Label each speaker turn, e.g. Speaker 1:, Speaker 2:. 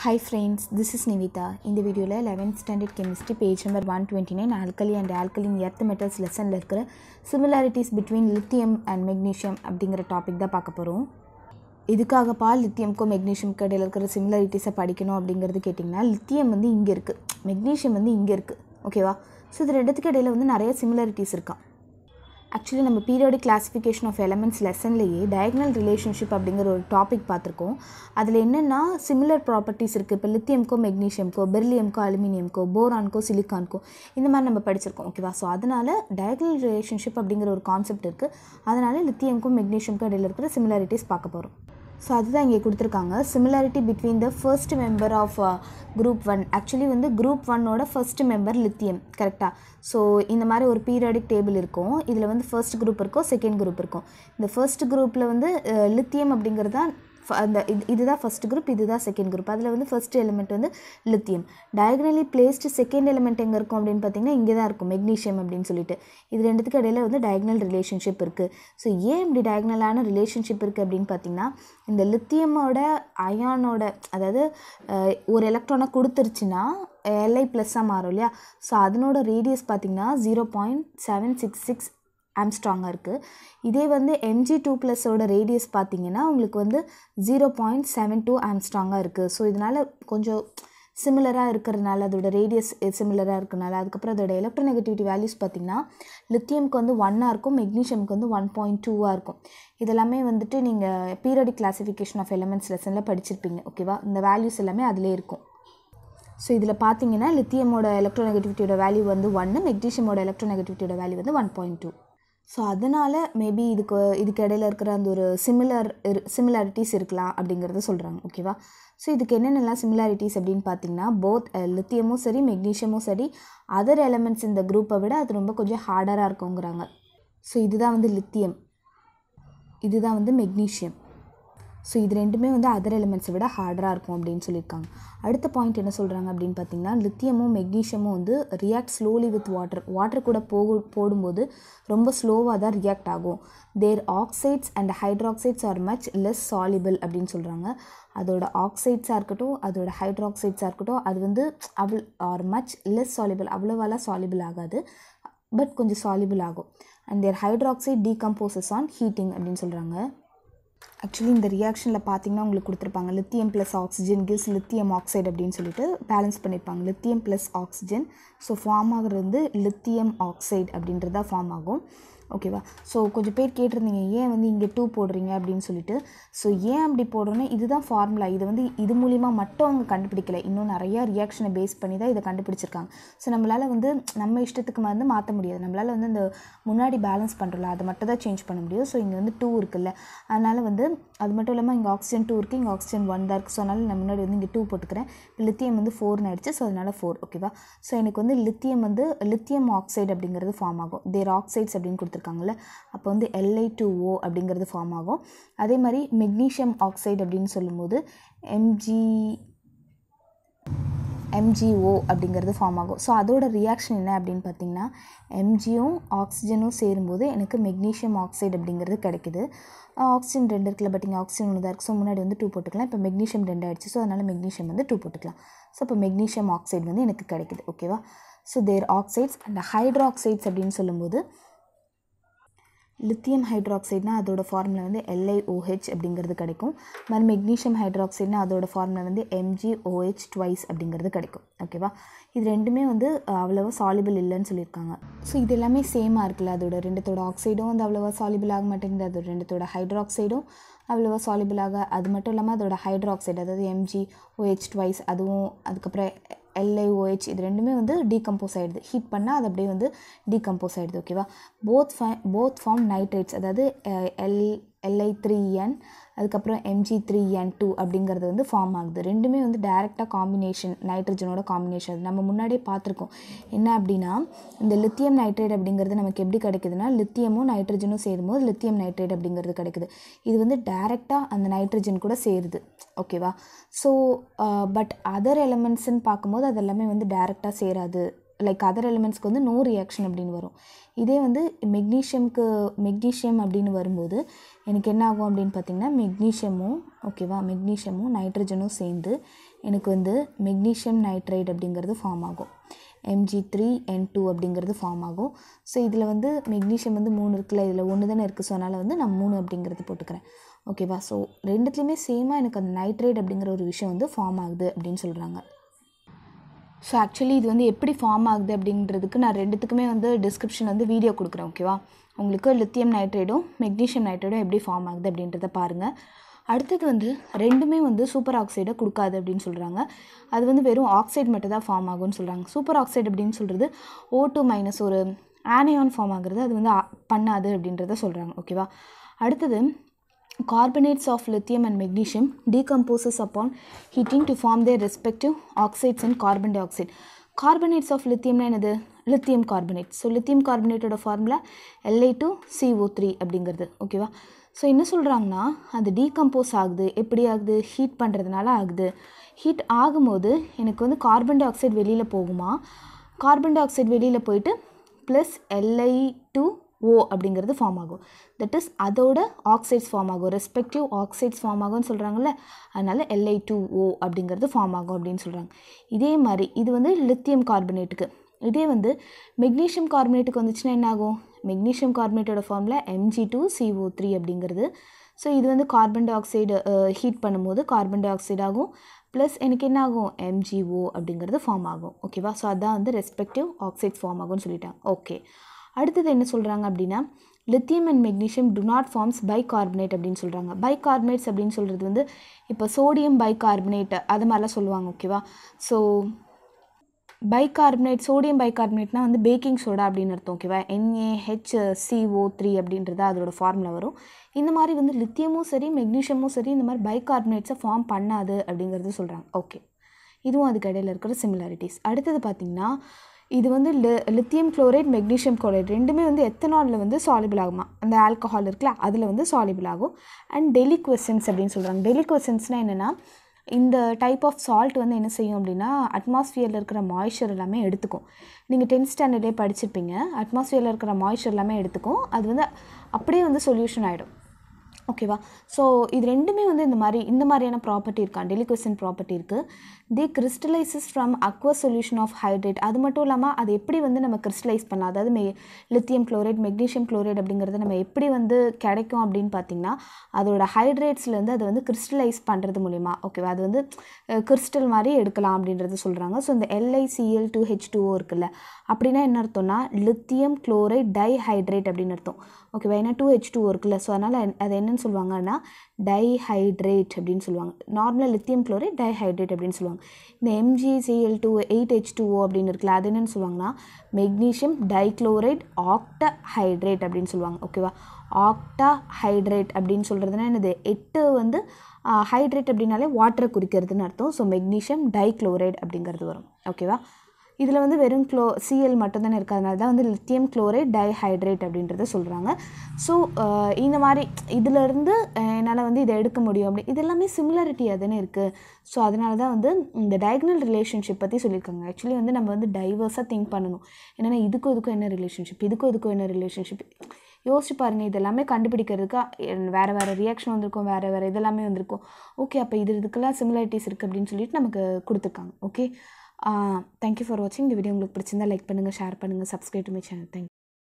Speaker 1: High friends this is Nivitha இந்த வீடியோவில் eleventh standard chemistry page number one twenty nine alkali and alkaline earth metals லெசனில் இருக்கிற similarities between lithium and magnesium அப்படிங்கிற topic தான் பார்க்க போகிறோம் இதுக்காக இதுக்காகப்பா லித்தியம்க்கும் மெக்னீஷியம்க்கு இடையில் இருக்கிற சிமிலாரிட்டிஸை படிக்கணும் அப்படிங்கிறது கேட்டிங்கன்னா லித்தியம் வந்து இங்கே இருக்குது மெக்னீஷியம் வந்து இங்கே இருக்குது ஓகேவா ஸோ இது ரெண்டுத்துக்கு இடையில் வந்து நிறைய சிமிலாரிட்டிஸ் இருக்கான் ஆக்சுவலி நம்ம பீரியாடிக் கிளாஸிஃபிகேஷன் ஆஃப் எலமெண்ட்ஸ் லெசன்லேயே டயக்னல் ரிலேஷன்ஷிப் அப்படிங்கிற ஒரு டாபிக் பார்த்துருக்கோம் அதில் என்னென்னா சிமிலர் ப்ராப்பர்ட்டிஸ் இருக்குது இப்போ லித்தியம்கோ மெக்னீஷியம்கோ பெர்லியம்கோ அலுமினியம்கோ போரான்கோ சிலிக்கான்கோ இந்த மாதிரி நம்ம படிச்சிருக்கோம் ஓகேவா ஸோ அதனால் டயக்னல் ரிலேஷன்ஷிப் அப்படிங்கிற ஒரு கான்செப்ட் இருக்குது அதனால் லித்தியம்கோ மெக்னீஷியம்கோ இடையில் இருக்கிற சிமிலாரிட்டிஸ் பார்க்க போகிறோம் ஸோ அதுதான் இங்கே கொடுத்துருக்காங்க similarity between the first member of group one actually வந்து குரூப் ஒன்னோட ஃபர்ஸ்ட் மெம்பர் லித்தியம் கரெக்டாக ஸோ இந்த மாதிரி ஒரு பீரியாடிக் டேபிள் இருக்கும் இதில் வந்து ஃபர்ஸ்ட் குரூப் இருக்கும் செகண்ட் குரூப் இருக்கும் இந்த ஃபர்ஸ்ட் குரூப்பில் வந்து லித்தியம் uh, அப்படிங்கிறது தான் அந்த இது இதுதான் ஃபஸ்ட் குரூப் இதுதான் செகண்ட் குரூப் அதில் வந்து ஃபஸ்ட் எலிமெண்ட் வந்து lithium diagonally placed second element எங்கே இருக்கும் அப்படின்னு பார்த்தீங்கன்னா இங்கே தான் இருக்கும் மெக்னீஷியம் அப்படின்னு சொல்லிட்டு இது ரெண்டுத்துக்கு இடையில வந்து டயக்னல் ரிலேஷன்ஷிப் இருக்குது ஸோ ஏன் இப்படி டயக்னலான ரிலேஷன்ஷிப் இருக்குது அப்படின்னு பார்த்தீங்கன்னா இந்த லித்தியமோட அயானோட அதாவது ஒரு எலக்ட்ரானை கொடுத்துருச்சுன்னா எல்ஐ ப்ளஸ்ஸாக மாறும் இல்லையா ஸோ அதனோட ரேடியஸ் பார்த்திங்கன்னா zero point seven six six ஆம்ஸ்ட்ராங்காக இருக்குது இதே வந்து எம்ஜி டூ ப்ளஸோட ரேடியஸ் பார்த்திங்கன்னா உங்களுக்கு வந்து ஜீரோ பாயிண்ட் செவன் டூ ஆம்ஸ்ட்ராங்காக இருக்குது ஸோ இதனால் கொஞ்சம் சிமிலராக இருக்கிறதுனால அதோட ரேடியஸ் சிமிலராக இருக்கிறனால அதுக்கப்புறம் அதோட நெகட்டிவிட்டி வேல்யூஸ் பார்த்திங்கன்னா லித்தியம்க்கு வந்து ஒன்னாக இருக்கும் மெக்னீஷியம்க்கு வந்து ஒன் பாயிண்ட் டூவாக இருக்கும் இதெல்லாமே வந்துட்டு நீங்கள் பீரியடிக் கிளாஸிஃபிகேஷன் ஆஃப் எலிமெண்ட்ஸ் லெசனில் படிச்சிருப்பீங்க ஓகேவா இந்த வேல்யூஸ் எல்லாமே அதிலே இருக்கும் ஸோ இதில் பார்த்தீங்கன்னா லித்தியமோட எலக்ட்ரோநெகட்டிவிட்டியோட வேல்யூ வந்து ஒன்று மெக்னீஷியமோட நெகட்டிவிட்டியோட வேல்யூ வந்து ஒன் பாயிண்ட் டூ ஸோ அதனால் மேபி இதுக்கு இதுக்கு இடையில இருக்கிற அந்த ஒரு சிமிலர் இரு சிமிலாரிட்டிஸ் இருக்கலாம் அப்படிங்கிறத சொல்கிறாங்க ஓகேவா ஸோ இதுக்கு என்னென்னலாம் சிமிலாரிட்டிஸ் அப்படின்னு பார்த்தீங்கன்னா போத் லித்தியமும் சரி மெக்னீஷியமும் சரி அதர் எலமெண்ட்ஸ் இந்த குரூப்பை விட அது ரொம்ப கொஞ்சம் ஹார்டராக இருக்குங்கிறாங்க ஸோ இதுதான் வந்து லித்தியம் இதுதான் வந்து மெக்னீஷியம் ஸோ இது ரெண்டுமே வந்து அதர் எலிமெண்ட்ஸை விட ஹார்டராக இருக்கும் அப்படின்னு சொல்லியிருக்காங்க அடுத்த பாயிண்ட் என்ன சொல்கிறாங்க அப்படின்னு பார்த்தீங்கன்னா லித்தியமும் மெக்னீஷியமும் வந்து react slowly with water water கூட போக போடும்போது ரொம்ப ஸ்லோவாக தான் ரியாக்ட் ஆகும் their oxides and hydroxides are much less soluble அப்படின்னு சொல்கிறாங்க அதோட ஆக்சைட்ஸாக இருக்கட்டும் அதோட ஹைட்ராக்சைட்ஸாக இருக்கட்டும் அது வந்து அவ் ஆர் மச் லெஸ் சாலிபிள் அவ்வளோவாலாம் சாலிபிள் ஆகாது பட் கொஞ்சம் சாலிபிள் ஆகும் and their hydroxide decomposes on heating அப்படின்னு சொல்கிறாங்க ஆக்சுவலி இந்த ரியாக்ஷனில் பார்த்தீங்கன்னா உங்களுக்கு கொடுத்துருப்பாங்க lithium plus oxygen gives lithium oxide அப்படின்னு சொல்லிட்டு பேலன்ஸ் பண்ணியிருப்பாங்க lithium plus oxygen so form ஆகிறது வந்து லித்தியம் ஆக்சைடு அப்படின்றதான் ஃபார்ம் ஆகும் ஓகேவா ஸோ கொஞ்சம் பேர் கேட்டிருந்தீங்க ஏன் வந்து இங்கே டூ போடுறீங்க அப்படின்னு சொல்லிட்டு ஸோ ஏன் அப்படி போடுறோன்னா இதுதான் ஃபார்முலா இது வந்து இது மூலிமா மட்டும் அவங்க கண்டுபிடிக்கலை இன்னும் நிறையா ரியாக்ஷனை பேஸ் பண்ணி தான் இதை கண்டுபிடிச்சிருக்காங்க ஸோ நம்மளால் வந்து நம்ம இஷ்டத்துக்கு வந்து மாற்ற முடியாது நம்மளால் வந்து இந்த முன்னாடி பேலன்ஸ் பண்ணுறோம்ல அதை மட்டும் தான் சேஞ்ச் பண்ண முடியும் ஸோ இங்கே வந்து டூ இருக்குல்ல அதனால் வந்து அது மட்டும் இல்லாமல் இங்கே ஆக்சிஜன் டூ இருக்குது இங்கே ஆக்சிஜன் ஒன் தான் இருக்குது ஸோ அதனால் நான் முன்னாடி வந்து இங்கே டூ போட்டுக்கிறேன் லித்தியம் வந்து ஃபோர்னு ஆயிடுச்சு ஸோ அதனால் ஃபோர் ஓகேவா ஸோ எனக்கு வந்து லித்தியம் வந்து லித்தியம் ஆக்சைடு அப்படிங்கிறது ஃபார்ம் ஆகும் தேர் ஆக்சைட்ஸ் அப்படின்னு கொடுத்து கொடுத்துருக்காங்கல்ல அப்போ வந்து எல்ஐ டூ ஓ அப்படிங்கிறது ஃபார்ம் ஆகும் அதே மாதிரி மெக்னீஷியம் ஆக்சைடு அப்படின்னு சொல்லும்போது எம்ஜி எம்ஜிஓ அப்படிங்கிறது ஃபார்ம் ஆகும் ஸோ அதோட ரியாக்ஷன் என்ன அப்படின்னு பார்த்தீங்கன்னா எம்ஜியும் ஆக்சிஜனும் சேரும்போது எனக்கு மெக்னீஷியம் ஆக்சைடு அப்படிங்கிறது கிடைக்குது ஆக்சிஜன் ரெண்டு இருக்குல்ல பட் இங்கே ஆக்சிஜன் ஒன்று தான் இருக்குது ஸோ முன்னாடி வந்து டூ போட்டுக்கலாம் இப்போ மெக்னீஷியம் ரெண்டு ஆயிடுச்சு ஸோ அதனால் மெக்னீஷியம் வந்து டூ போட்டுக்கலாம் ஸோ இப்போ மெக்னீஷியம் ஆக்சைடு வந்து எனக்கு கிடைக்குது ஓகேவா so their oxides and hydroxides அப்படின்னு சொல்லும்போது லித்தியம் ஹைட்ராக்சைட்னா அதோட ஃபார்முலா வந்து எல்ஐஓஹெச் அப்படிங்கிறது கிடைக்கும் மறு மெக்னீஷியம் ஹைட்ராக்சைட்னா அதோட ஃபார்முலா வந்து எம்ஜிஓஹெச் ட்வைஸ் அப்படிங்கிறது கிடைக்கும் ஓகேவா இது ரெண்டுமே வந்து அவ்வளோவா சாலிபிள் இல்லைன்னு சொல்லியிருக்காங்க ஸோ இது எல்லாமே சேமாக இருக்குல்ல அதோட ரெண்டுத்தோட ஆக்சைடும் வந்து அவ்வளோவா சாலிபிள் ஆக மாட்டேங்குது அதோட ரெண்டுத்தோட ஹைட்ராக்சைடும் அவ்வளோவா சாலிபிள் ஆக அது மட்டும் இல்லாமல் அதோட ஹைட்ராக்சைடு அதாவது எம்ஜி ஓஹெச் ட்வைஸ் அதுவும் அதுக்கப்புறம் எல்ஐஓஹெச் இது ரெண்டுமே வந்து டீகம்போஸ் ஆகிடுது ஹீட் பண்ணால் அது அப்படியே வந்து டீகம்போஸ் ஆகிடுது ஓகேவா போத் ஃபை போத் ஃபார்ம் நைட்ரேட்ஸ் அதாவது எல் எல்ஐ த்ரீ என் அதுக்கப்புறம் எம்ஜி த்ரீ என் டூ அப்படிங்கிறது வந்து ஃபார்ம் ஆகுது ரெண்டுமே வந்து டைரெக்டாக காம்பினேஷன் நைட்ரஜனோட காம்பினேஷன் நம்ம முன்னாடியே பார்த்துருக்கோம் என்ன அப்படின்னா இந்த லித்தியம் நைட்ரேட் அப்படிங்கிறது நமக்கு எப்படி கிடைக்குதுன்னா லித்தியமும் நைட்ரஜனும் சேரும்போது லித்தியம் நைட்ரேட் அப்படிங்கிறது கிடைக்குது இது வந்து டைரெக்டாக அந்த நைட்ரஜன் கூட சேருது ஓகேவா ஸோ பட் அதர் எலமெண்ட்ஸ்ன்னு பார்க்கும்போது அதெல்லாமே வந்து டைரெக்டாக சேராது லைக் அதர் எலிமெண்ட்ஸ்க்கு வந்து நோ ரியாக்ஷன் அப்படின்னு வரும் இதே வந்து மெக்னீஷியம்க்கு மெக்னீஷியம் அப்படின்னு வரும்போது எனக்கு என்ன ஆகும் அப்படின்னு பார்த்திங்கன்னா மெக்னீஷியமும் ஓகேவா மெக்னீஷியமும் நைட்ரஜனும் சேர்ந்து எனக்கு வந்து மெக்னீஷியம் நைட்ரைட் அப்படிங்கிறது ஃபார்ம் ஆகும் எம்ஜி த்ரீ என் டூ அப்படிங்கிறது ஃபார்ம் ஆகும் ஸோ இதில் வந்து மெக்னீஷியம் வந்து மூணு இருக்குல்ல இதில் ஒன்று தானே இருக்குது ஸோ அதனால் வந்து நான் மூணு அப்படிங்கிறது போட்டுக்கிறேன் ஓகேவா ஸோ ரெண்டுத்துலேயுமே சேமாக எனக்கு அந்த நைட்ரைட் அப்படிங்கிற ஒரு விஷயம் வந்து ஃபார்ம் ஆகுது அப்படின்னு சொல்கிறாங்க ஸோ ஆக்சுவலி இது வந்து எப்படி ஃபார்ம் ஆகுது அப்படின்றதுக்கு நான் ரெண்டுத்துக்குமே வந்து டிஸ்கிரிப்ஷன் வந்து வீடியோ கொடுக்குறேன் ஓகேவா உங்களுக்கு லித்தியம் நைட்ரேடும் மெக்னீஷியம் நைட்ரேடும் எப்படி ஃபார்ம் ஆகுது அப்படின்றத பாருங்கள் அடுத்தது வந்து ரெண்டுமே வந்து சூப்பர் ஆக்சைடை கொடுக்காது அப்படின்னு சொல்கிறாங்க அது வந்து வெறும் ஆக்சைடு மட்டும் தான் ஃபார்ம் ஆகும்னு சொல்கிறாங்க சூப்பர் ஆக்சைடு அப்படின்னு சொல்கிறது ஓ டூ மைனஸ் ஒரு ஆனையான் ஃபார்ம் ஆகுறது அது வந்து பண்ணாது அப்படின்றத சொல்கிறாங்க ஓகேவா அடுத்தது Carbonates of lithium and magnesium decomposes upon heating to form their respective oxides and carbon dioxide. Carbonates of lithium என்னது lithium carbonate. So, lithium carbonate ஓட formula La2CO3 அப்படிங்கிறது ஓகேவா ஸோ என்ன சொல்கிறாங்கன்னா அது டீகம்போஸ் ஆகுது எப்படி ஆகுது ஹீட் பண்ணுறதுனால ஆகுது ஹீட் ஆகும்போது எனக்கு வந்து கார்பன் டை ஆக்சைடு வெளியில் போகுமா கார்பன் டை ஆக்சைடு வெளியில் போயிட்டு ப்ளஸ் எல்ஐ டூ ஓ அப்படிங்கிறது ஃபார்ம் ஆகும் தட் இஸ் அதோட ஆக்சைட்ஸ் ஃபார்ம் ஆகும் ரெஸ்பெக்டிவ் ஆக்சைட்ஸ் ஃபார்ம் ஆகும்னு சொல்கிறாங்கல்ல அதனால் எல்ஐ டூ ஓ அப்படிங்கிறது ஃபார்ம் ஆகும் அப்படின்னு சொல்கிறாங்க இதே மாதிரி இது வந்து லித்தியம் கார்பனேட்டுக்கு இதே வந்து மெக்னீஷியம் கார்பனேட்டுக்கு வந்துச்சுன்னா என்ன ஆகும் மெக்னீஷியம் கார்பனேட்டோட ஃபார்மில் எம்ஜி டூ சிஓ த்ரீ அப்படிங்கிறது ஸோ இது வந்து கார்பன் டை ஆக்சைடு ஹீட் பண்ணும்போது கார்பன் டை ஆக்சைடு ஆகும் ப்ளஸ் எனக்கு என்ன ஆகும் எம்ஜிஓ அப்படிங்கிறது ஃபார்ம் ஆகும் ஓகேவா ஸோ அதான் வந்து ரெஸ்பெக்டிவ் ஆக்சைட்ஸ் ஃபார்ம் ஆகும்னு சொல்லிட்டாங்க ஓகே அடுத்தது என்ன சொல்கிறாங்க அப்படின்னா lithium and magnesium do not forms bicarbonate அப்படின்னு சொல்கிறாங்க பை கார்பனேட்ஸ் அப்படின்னு சொல்கிறது வந்து இப்போ சோடியம் பை கார்பனேட் அது மாதிரிலாம் சொல்லுவாங்க ஓகேவா ஸோ பை கார்பனேட் சோடியம் பை கார்பனேட்னால் வந்து பேக்கிங் சோடா அப்படின்னு அர்த்தம் ஓகேவா என்ஏஹெச் சிஓ த்ரீ அப்படின்றது அதோட ஃபார்மில் வரும் இந்த மாதிரி வந்து லித்தியமும் சரி மெக்னீஷியமும் சரி இந்த மாதிரி பை கார்பனேட்ஸை ஃபார்ம் பண்ணாது அப்படிங்கிறது சொல்கிறாங்க ஓகே இதுவும் அதுக்கு இடையில் இருக்கிற சிமிலாரிட்டிஸ் அடுத்தது பார்த்திங்கன்னா இது வந்து லித்தியம் குளோரைட் மெக்னீஷியம் குளோரைட் ரெண்டுமே வந்து எத்தனாலில் வந்து சாலிபிள் ஆகுமா அந்த ஆல்கஹால் இருக்குல்ல அதில் வந்து சாலிபிள் ஆகும் அண்ட் டெலிக்வசன்ஸ் அப்படின்னு சொல்கிறாங்க டெலிக்வசன்ஸ்னால் என்னென்னா இந்த டைப் ஆஃப் சால்ட் வந்து என்ன செய்யும் அப்படின்னா அட்மாஸ்ஃபியரில் இருக்கிற மாய்ச்சர் எல்லாமே எடுத்துக்கும் நீங்கள் டென்த் ஸ்டாண்டர்ட்லேயே படிச்சிருப்பீங்க அட்மாஸ்ஃபியரில் இருக்கிற மாய்ச்சர் எல்லாமே எடுத்துக்கும் அது வந்து அப்படியே வந்து சொல்யூஷன் ஆகிடும் ஓகேவா ஸோ இது ரெண்டுமே வந்து இந்த மாதிரி இந்த மாதிரியான ப்ராப்பர்ட்டி இருக்கான் டெலிக்வசன் ப்ராப்பர்ட்டி இருக்குது the crystallises from aqua solution of hydrate அது மட்டும் இல்லாமல் அது எப்படி வந்து நம்ம கிறிஸ்டலைஸ் பண்ணலாம் அதாவது மெ லித்தியம் குளோரைட் மெக்னீஷியம் குளோரைட் அப்படிங்கிறது நம்ம எப்படி வந்து கிடைக்கும் அப்படின்னு பார்த்தீங்கன்னா அதோட ஹைட்ரேட்ஸ்லேருந்து அதை வந்து கிறிஸ்டலைஸ் பண்ணுறது மூலிமா ஓகேவா அது வந்து கிறிஸ்டல் மாதிரி எடுக்கலாம் அப்படின்றது சொல்கிறாங்க ஸோ இந்த எல்ஐசிஎல் டூ ஹெச் டூஓ இருக்குல்ல அப்படின்னா என்ன அர்த்தம்னா லித்தியம் குளோரைட் டைஹைட்ரேட் அப்படின்னு அர்த்தம் ஓகேவா ஏன்னா டூ ஹெச் டூ இருக்குல்ல ஸோ அதனால் அது என்னன்னு சொல்லுவாங்கன்னா டைஹைட்ரேட் அப்படின்னு சொல்லுவாங்க நார்மலாக லித்தியம் குளோரைட் டைஹைட்ரேட் அப்படின்னு சொல்லுவாங்க இந்த MGCL two eight H two O அப்படின்னு இருக்குல்ல அது என்னென்னு சொல்லுவாங்கன்னா மெக்னீஷியம் டைக்ளோரைட் ஆக்டா ஹைட்ரேட் அப்படின்னு சொல்லுவாங்க ஓகேவா ஆக்டா ஹைட்ரேட் அப்படின்னு சொல்கிறதுனா என்னது எட்டு வந்து ஹைட்ரேட் அப்படின்னாலே வாட்டரை குறிக்கிறதுன்னு அர்த்தம் ஸோ மெக்னீஷியம் டைக்ளோரைட் அப்படிங்கிறது வரும் ஓகேவா இதில் வந்து வெறும் க்ளோ சிஎல் மட்டும்தானே இருக்கிறதுனால தான் வந்து லித்தியம் குளோரைட் டைஹைட்ரேட் அப்படின்றத சொல்கிறாங்க ஸோ இந்த மாதிரி இதிலேருந்து என்னால் வந்து இதை எடுக்க முடியும் அப்படி இது எல்லாமே சிமிலாரிட்டியாக இருக்குது ஸோ அதனால தான் வந்து இந்த டயக்னல் ரிலேஷன்ஷிப் பற்றி சொல்லியிருக்காங்க ஆக்சுவலி வந்து நம்ம வந்து டைவர்ஸாக திங்க் பண்ணணும் என்னென்னா இதுக்கும் இதுக்கும் என்ன ரிலேஷன்ஷிப் இதுக்கும் இதுக்கும் என்ன ரிலேஷன்ஷிப் யோசிச்சு பாருங்கள் இதெல்லாமே கண்டுபிடிக்கிறதுக்கு வேறு வேறு ரியாக்ஷன் வந்திருக்கும் வேறு வேறு இதெல்லாமே வந்திருக்கும் ஓகே அப்போ இது இதுக்கெல்லாம் சிமிலாரிட்டிஸ் இருக்குது அப்படின்னு சொல்லிட்டு நமக்கு கொடுத்துருக்காங்க ஓகே தேங்க்யூ ஃபார் வாட்சிங் இந்த வீடியோ உங்களுக்கு பிடிச்சிருந்தா லைக் பண்ணுங்கள் ஷேர் பண்ணுங்கள் subscribe to my channel thank you